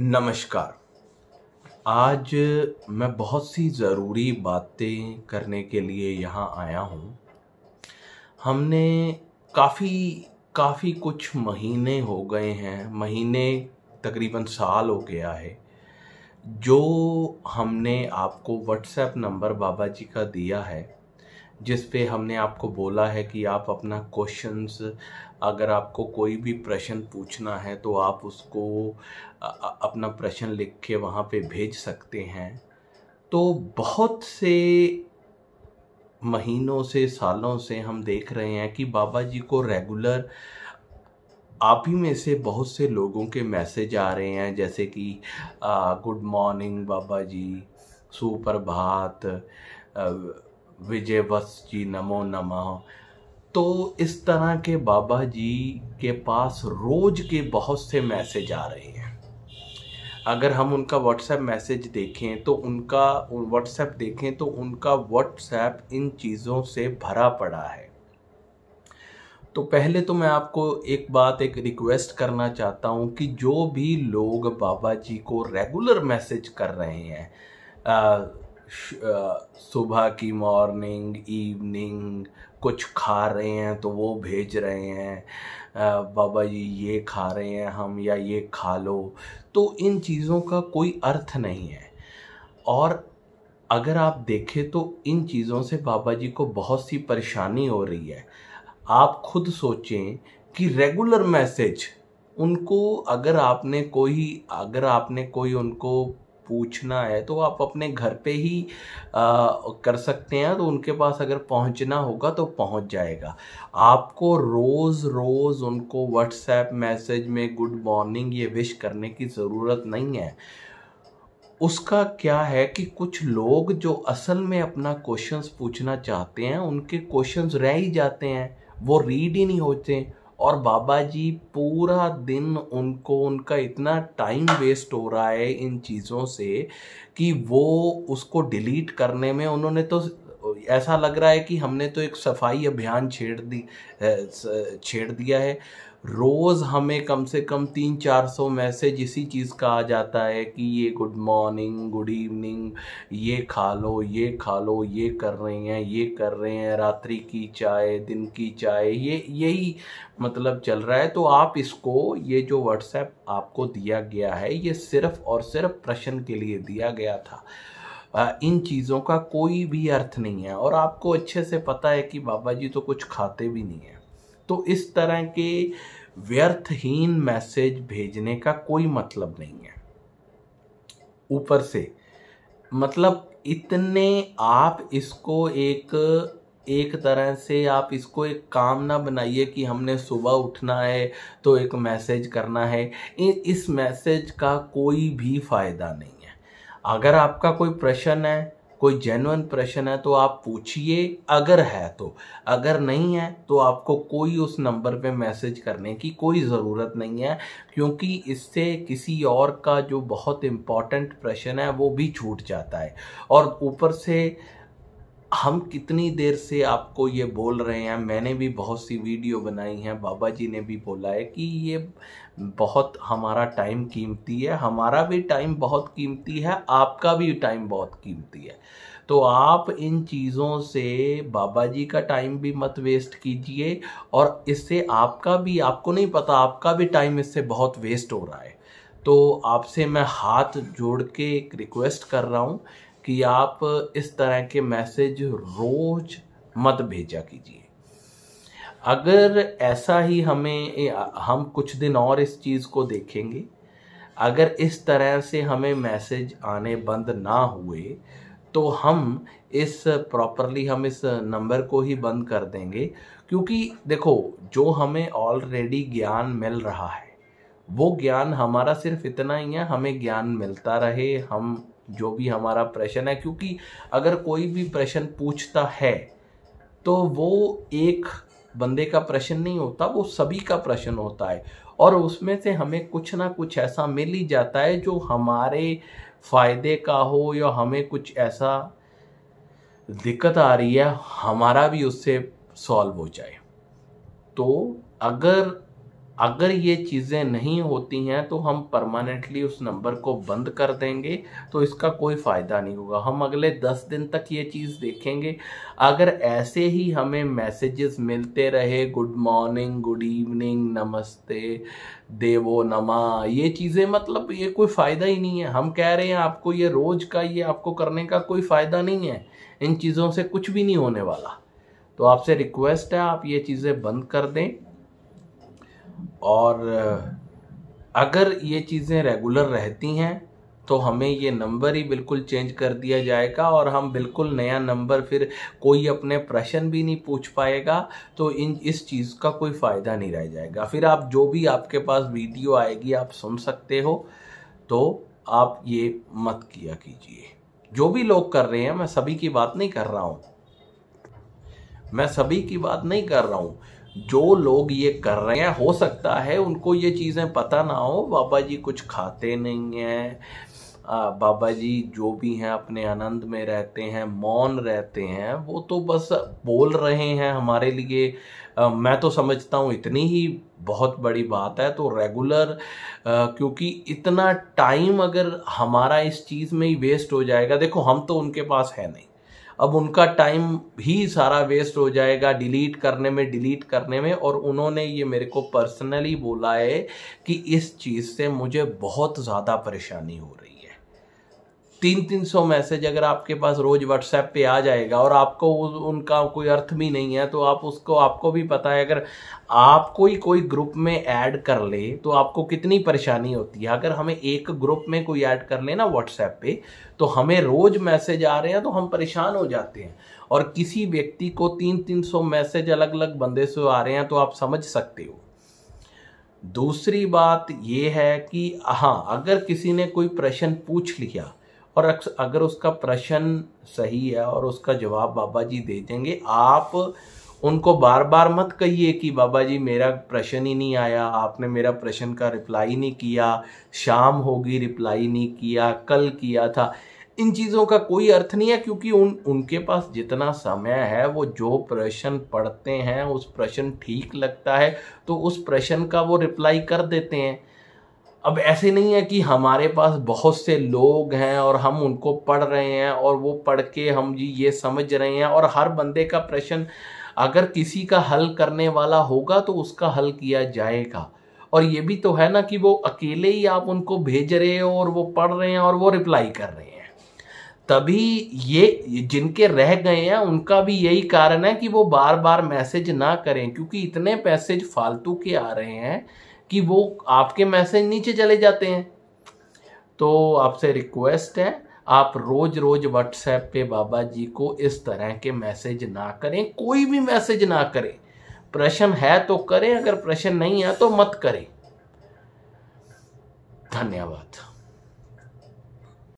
नमस्कार आज मैं बहुत सी ज़रूरी बातें करने के लिए यहाँ आया हूँ हमने काफ़ी काफ़ी कुछ महीने हो गए हैं महीने तकरीबन साल हो गया है जो हमने आपको व्हाट्सएप नंबर बाबा जी का दिया है जिस पे हमने आपको बोला है कि आप अपना क्वेश्चंस अगर आपको कोई भी प्रश्न पूछना है तो आप उसको अपना प्रश्न लिख के वहाँ पे भेज सकते हैं तो बहुत से महीनों से सालों से हम देख रहे हैं कि बाबा जी को रेगुलर आप ही में से बहुत से लोगों के मैसेज आ रहे हैं जैसे कि गुड मॉर्निंग बाबा जी सुप्रभात विजय बस जी नमो नमः तो इस तरह के बाबा जी के पास रोज के बहुत से मैसेज आ रहे हैं अगर हम उनका व्हाट्सएप मैसेज देखें तो उनका व्हाट्सएप देखें तो उनका व्हाट्सएप इन चीज़ों से भरा पड़ा है तो पहले तो मैं आपको एक बात एक रिक्वेस्ट करना चाहता हूँ कि जो भी लोग बाबा जी को रेगुलर मैसेज कर रहे हैं सुबह की मॉर्निंग इवनिंग कुछ खा रहे हैं तो वो भेज रहे हैं बाबा जी ये खा रहे हैं हम या ये खा लो तो इन चीज़ों का कोई अर्थ नहीं है और अगर आप देखें तो इन चीज़ों से बाबा जी को बहुत सी परेशानी हो रही है आप खुद सोचें कि रेगुलर मैसेज उनको अगर आपने कोई अगर आपने कोई उनको पूछना है तो आप अपने घर पे ही आ, कर सकते हैं तो उनके पास अगर पहुंचना होगा तो पहुंच जाएगा आपको रोज़ रोज़ उनको व्हाट्सएप मैसेज में गुड मॉर्निंग ये विश करने की ज़रूरत नहीं है उसका क्या है कि कुछ लोग जो असल में अपना क्वेश्चंस पूछना चाहते हैं उनके क्वेश्चंस रह ही जाते हैं वो रीड ही नहीं होते हैं और बाबा जी पूरा दिन उनको उनका इतना टाइम वेस्ट हो रहा है इन चीज़ों से कि वो उसको डिलीट करने में उन्होंने तो ऐसा लग रहा है कि हमने तो एक सफाई अभियान छेड़ दी छेड़ दिया है रोज़ हमें कम से कम तीन चार सौ मैसेज इसी चीज़ का आ जाता है कि ये गुड मॉर्निंग गुड इवनिंग ये खा लो ये खा लो ये कर रहे हैं ये कर रहे हैं रात्रि की चाय दिन की चाय ये यही मतलब चल रहा है तो आप इसको ये जो व्हाट्सएप आपको दिया गया है ये सिर्फ और सिर्फ प्रश्न के लिए दिया गया था इन चीज़ों का कोई भी अर्थ नहीं है और आपको अच्छे से पता है कि बाबा जी तो कुछ खाते भी नहीं हैं तो इस तरह के व्यर्थहीन मैसेज भेजने का कोई मतलब नहीं है ऊपर से मतलब इतने आप इसको एक एक तरह से आप इसको एक काम ना बनाइए कि हमने सुबह उठना है तो एक मैसेज करना है इस मैसेज का कोई भी फ़ायदा नहीं है अगर आपका कोई प्रश्न है कोई जेनुअन प्रश्न है तो आप पूछिए अगर है तो अगर नहीं है तो आपको कोई उस नंबर पे मैसेज करने की कोई ज़रूरत नहीं है क्योंकि इससे किसी और का जो बहुत इम्पॉर्टेंट प्रश्न है वो भी छूट जाता है और ऊपर से हम कितनी देर से आपको ये बोल रहे हैं मैंने भी बहुत सी वीडियो बनाई हैं बाबा जी ने भी बोला है कि ये बहुत हमारा टाइम कीमती है हमारा भी टाइम बहुत कीमती है आपका भी टाइम बहुत कीमती है तो आप इन चीज़ों से बाबा जी का टाइम भी मत वेस्ट कीजिए और इससे आपका भी आपको नहीं पता आपका भी टाइम इससे बहुत वेस्ट हो रहा है तो आपसे मैं हाथ जोड़ के एक रिक्वेस्ट कर रहा हूँ कि आप इस तरह के मैसेज रोज मत भेजा कीजिए अगर ऐसा ही हमें हम कुछ दिन और इस चीज़ को देखेंगे अगर इस तरह से हमें मैसेज आने बंद ना हुए तो हम इस प्रॉपरली हम इस नंबर को ही बंद कर देंगे क्योंकि देखो जो हमें ऑलरेडी ज्ञान मिल रहा है वो ज्ञान हमारा सिर्फ इतना ही है हमें ज्ञान मिलता रहे हम जो भी हमारा प्रश्न है क्योंकि अगर कोई भी प्रश्न पूछता है तो वो एक बंदे का प्रश्न नहीं होता वो सभी का प्रश्न होता है और उसमें से हमें कुछ ना कुछ ऐसा मिल ही जाता है जो हमारे फायदे का हो या हमें कुछ ऐसा दिक्कत आ रही है हमारा भी उससे सॉल्व हो जाए तो अगर अगर ये चीज़ें नहीं होती हैं तो हम परमानेंटली उस नंबर को बंद कर देंगे तो इसका कोई फ़ायदा नहीं होगा हम अगले दस दिन तक ये चीज़ देखेंगे अगर ऐसे ही हमें मैसेजेस मिलते रहे गुड मॉर्निंग गुड इवनिंग नमस्ते देवो नमा ये चीज़ें मतलब ये कोई फ़ायदा ही नहीं है हम कह रहे हैं आपको ये रोज़ का ये आपको करने का कोई फ़ायदा नहीं है इन चीज़ों से कुछ भी नहीं होने वाला तो आपसे रिक्वेस्ट है आप ये चीज़ें बंद कर दें और अगर ये चीज़ें रेगुलर रहती हैं तो हमें ये नंबर ही बिल्कुल चेंज कर दिया जाएगा और हम बिल्कुल नया नंबर फिर कोई अपने प्रश्न भी नहीं पूछ पाएगा तो इन इस चीज़ का कोई फ़ायदा नहीं रह जाएगा फिर आप जो भी आपके पास वीडियो आएगी आप सुन सकते हो तो आप ये मत किया कीजिए जो भी लोग कर रहे हैं मैं सभी की बात नहीं कर रहा हूँ मैं सभी की बात नहीं कर रहा हूँ जो लोग ये कर रहे हैं हो सकता है उनको ये चीज़ें पता ना हो बाबा जी कुछ खाते नहीं हैं बाबा जी जो भी हैं अपने आनंद में रहते हैं मौन रहते हैं वो तो बस बोल रहे हैं हमारे लिए आ, मैं तो समझता हूँ इतनी ही बहुत बड़ी बात है तो रेगुलर आ, क्योंकि इतना टाइम अगर हमारा इस चीज़ में ही वेस्ट हो जाएगा देखो हम तो उनके पास है नहीं अब उनका टाइम भी सारा वेस्ट हो जाएगा डिलीट करने में डिलीट करने में और उन्होंने ये मेरे को पर्सनली बोला है कि इस चीज़ से मुझे बहुत ज़्यादा परेशानी हो रही है तीन तीन सौ मैसेज अगर आपके पास रोज व्हाट्सएप पे आ जाएगा और आपको उनका कोई अर्थ भी नहीं है तो आप उसको आपको भी पता है अगर आप कोई कोई ग्रुप में ऐड कर ले तो आपको कितनी परेशानी होती है अगर हमें एक ग्रुप में कोई ऐड कर ले ना व्हाट्सएप पे तो हमें रोज मैसेज आ रहे हैं तो हम परेशान हो जाते हैं और किसी व्यक्ति को तीन तीन सौ मैसेज अलग अलग बंदे से आ रहे हैं तो आप समझ सकते हो दूसरी बात यह है कि हाँ अगर किसी ने कोई प्रश्न पूछ लिया और अगर उसका प्रश्न सही है और उसका जवाब बाबा जी दे देंगे आप उनको बार बार मत कहिए कि बाबा जी मेरा प्रश्न ही नहीं आया आपने मेरा प्रश्न का रिप्लाई नहीं किया शाम होगी रिप्लाई नहीं किया कल किया था इन चीज़ों का कोई अर्थ नहीं है क्योंकि उन उनके पास जितना समय है वो जो प्रश्न पढ़ते हैं उस प्रश्न ठीक लगता है तो उस प्रश्न का वो रिप्लाई कर देते हैं अब ऐसे नहीं है कि हमारे पास बहुत से लोग हैं और हम उनको पढ़ रहे हैं और वो पढ़ के हम जी ये समझ रहे हैं और हर बंदे का प्रश्न अगर किसी का हल करने वाला होगा तो उसका हल किया जाएगा और ये भी तो है ना कि वो अकेले ही आप उनको भेज रहे हो और वो पढ़ रहे हैं और वो रिप्लाई कर रहे हैं तभी ये जिनके रह गए हैं उनका भी यही कारण है कि वो बार बार मैसेज ना करें क्योंकि इतने मैसेज फालतू के आ रहे हैं कि वो आपके मैसेज नीचे चले जाते हैं तो आपसे रिक्वेस्ट है आप रोज रोज व्हाट्सएप पे बाबा जी को इस तरह के मैसेज ना करें कोई भी मैसेज ना करें प्रश्न है तो करें अगर प्रश्न नहीं है तो मत करें धन्यवाद